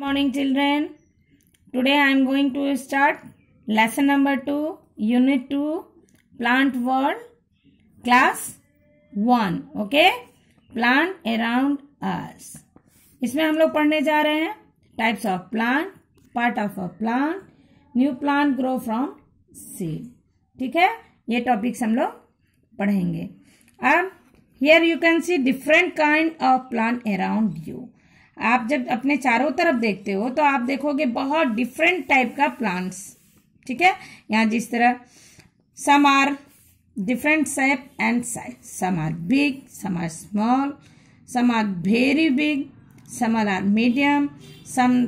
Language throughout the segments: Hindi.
morning children today I am going to start lesson number two unit two plant world class one okay plant around us इसमें हम लोग पढ़ने जा रहे हैं types of plant part of a plant new plant grow from seed ठीक है ये टॉपिक्स हम लोग पढ़ेंगे अब here you can see different kind of plant around you आप जब अपने चारों तरफ देखते हो तो आप देखोगे बहुत डिफरेंट टाइप का प्लांट्स ठीक है यहाँ जिस तरह some are different shape and size some are big some are small some are very big some are medium some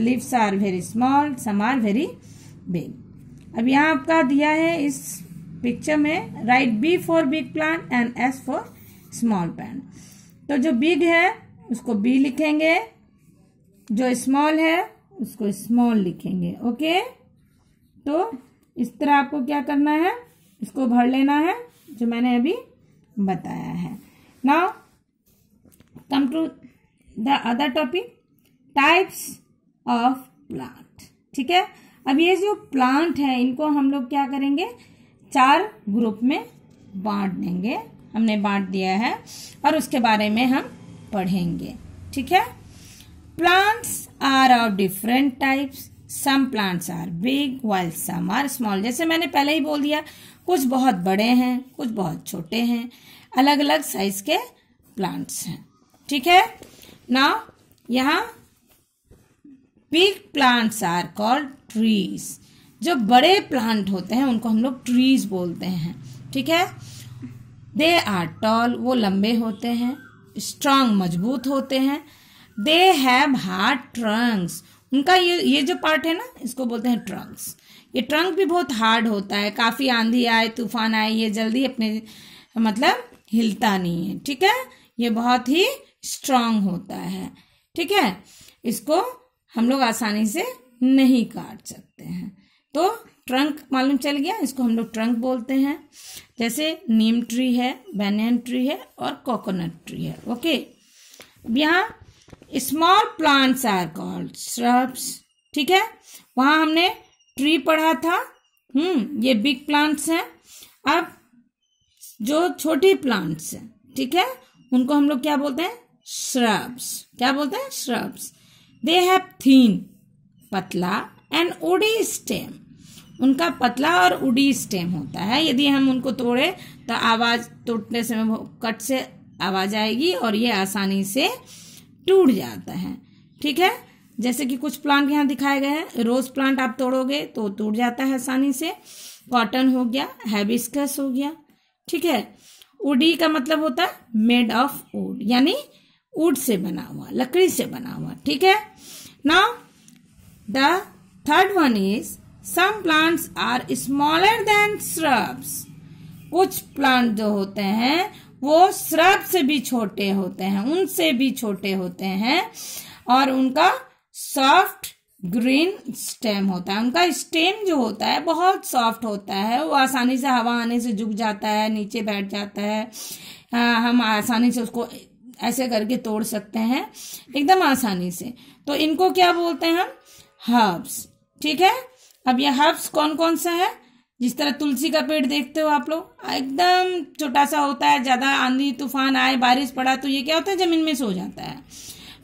leaves are very small some are very big अब यहाँ आपका दिया है इस पिक्चर में right B for big plant and S for small plant तो जो बिग है उसको बी लिखेंगे जो स्मॉल है उसको स्मॉल लिखेंगे ओके तो इस तरह आपको क्या करना है इसको भर लेना है जो मैंने अभी बताया है now come to the other topic types of plant ठीक है अब ये जो प्लांट है इनको हम लोग क्या करेंगे चार ग्रुप में बांट देंगे हमने बांट दिया है और उसके बारे में हम पढ़ेंगे ठीक है plants are of different types some plants are big while some are small जैसे मैंने पहले ही बोल दिया कुछ बहुत बड़े हैं कुछ बहुत छोटे हैं अलग अलग साइज के प्लांट्स हैं ठीक है ना यहाँ big plants are called trees जो बड़े प्लांट होते हैं उनको हम लोग ट्रीज बोलते हैं ठीक है दे आर टॉल वो लंबे होते हैं स्ट्रांग मजबूत होते हैं दे हैव हार्ड ट्रंक्स उनका ये ये जो पार्ट है ना इसको बोलते हैं ट्रंक्स ये ट्रंक भी बहुत हार्ड होता है काफ़ी आंधी आए तूफान आए ये जल्दी अपने मतलब हिलता नहीं है ठीक है ये बहुत ही स्ट्रांग होता है ठीक है इसको हम लोग आसानी से नहीं काट सकते हैं तो ट्रंक मालूम चल गया इसको हम लोग ट्रंक बोलते हैं जैसे नीम ट्री है बैनियन ट्री है और कोकोनट ट्री है ओके यहाँ small plants are called shrubs ठीक है वहां हमने ट्री पढ़ा था हम्म ये बिग प्लांट्स हैं अब जो छोटी प्लांट्स हैं ठीक है उनको हम लोग क्या बोलते हैं श्रब्स क्या बोलते हैं श्रब्स दे हैव थीन पतला एंड ओडी स्टेम उनका पतला और उडी स्टेम होता है यदि हम उनको तोड़े तो आवाज़ टूटने से कट से आवाज़ आएगी और ये आसानी से टूट जाता है ठीक है जैसे कि कुछ प्लांट यहाँ दिखाए गए हैं रोज़ प्लांट आप तोड़ोगे तो टूट जाता है आसानी से कॉटन हो गया हैबिस्कस हो गया ठीक है उडी का मतलब होता है मेड ऑफ वुड यानी वुड से बना हुआ लकड़ी से बना हुआ ठीक है now the third one is some plants are smaller than shrubs कुछ प्लांट जो होते हैं वो श्रब से भी छोटे होते हैं उनसे भी छोटे होते हैं और उनका सॉफ्ट ग्रीन स्टेम होता है उनका स्टेम जो होता है बहुत सॉफ्ट होता है वो आसानी से हवा आने से झुक जाता है नीचे बैठ जाता है आ, हम आसानी से उसको ऐसे करके तोड़ सकते हैं एकदम आसानी से तो इनको क्या बोलते हैं हम हर्ब्स ठीक है अब ये हर्ब्स कौन कौन सा है जिस तरह तुलसी का पेड़ देखते हो आप लोग एकदम छोटा सा होता है ज़्यादा आंधी तूफान आए बारिश पड़ा तो ये क्या होता है ज़मीन में सो जाता है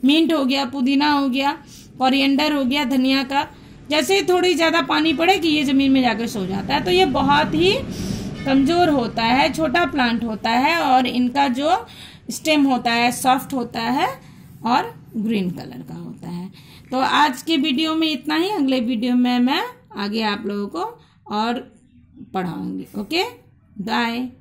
मिंट हो गया पुदीना हो गया कोरिएंडर हो गया धनिया का जैसे ही थोड़ी ज़्यादा पानी पड़े कि ये ज़मीन में जाकर सो जाता है तो ये बहुत ही कमज़ोर होता है छोटा प्लांट होता है और इनका जो स्टेम होता है सॉफ्ट होता है और ग्रीन कलर का होता है तो आज के वीडियो में इतना ही अगले वीडियो में मैं आगे आप लोगों को और पढ़ाऊँगी ओके बाय